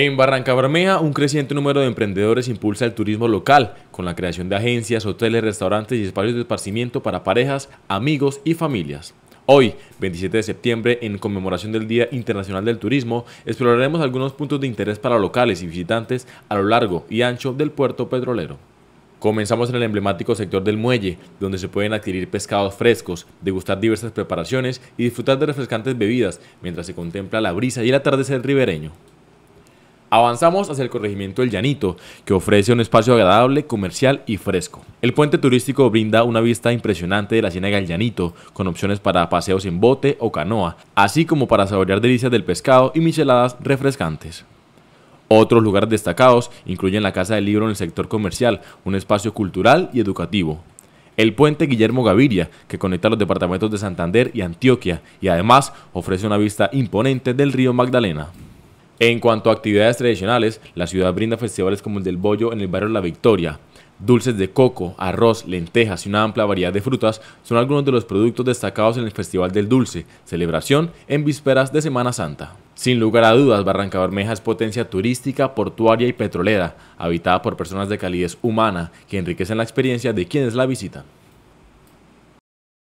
En Barranca Bermeja, un creciente número de emprendedores impulsa el turismo local, con la creación de agencias, hoteles, restaurantes y espacios de esparcimiento para parejas, amigos y familias. Hoy, 27 de septiembre, en conmemoración del Día Internacional del Turismo, exploraremos algunos puntos de interés para locales y visitantes a lo largo y ancho del puerto petrolero. Comenzamos en el emblemático sector del muelle, donde se pueden adquirir pescados frescos, degustar diversas preparaciones y disfrutar de refrescantes bebidas, mientras se contempla la brisa y el atardecer ribereño. Avanzamos hacia el corregimiento del Llanito, que ofrece un espacio agradable, comercial y fresco. El puente turístico brinda una vista impresionante de la ciénaga del Llanito, con opciones para paseos en bote o canoa, así como para saborear delicias del pescado y micheladas refrescantes. Otros lugares destacados incluyen la Casa del Libro en el sector comercial, un espacio cultural y educativo, el puente Guillermo Gaviria, que conecta los departamentos de Santander y Antioquia, y además ofrece una vista imponente del río Magdalena. En cuanto a actividades tradicionales, la ciudad brinda festivales como el del Bollo en el barrio La Victoria. Dulces de coco, arroz, lentejas y una amplia variedad de frutas son algunos de los productos destacados en el Festival del Dulce, celebración en vísperas de Semana Santa. Sin lugar a dudas, Barranca Bermeja es potencia turística, portuaria y petrolera, habitada por personas de calidez humana que enriquecen la experiencia de quienes la visitan.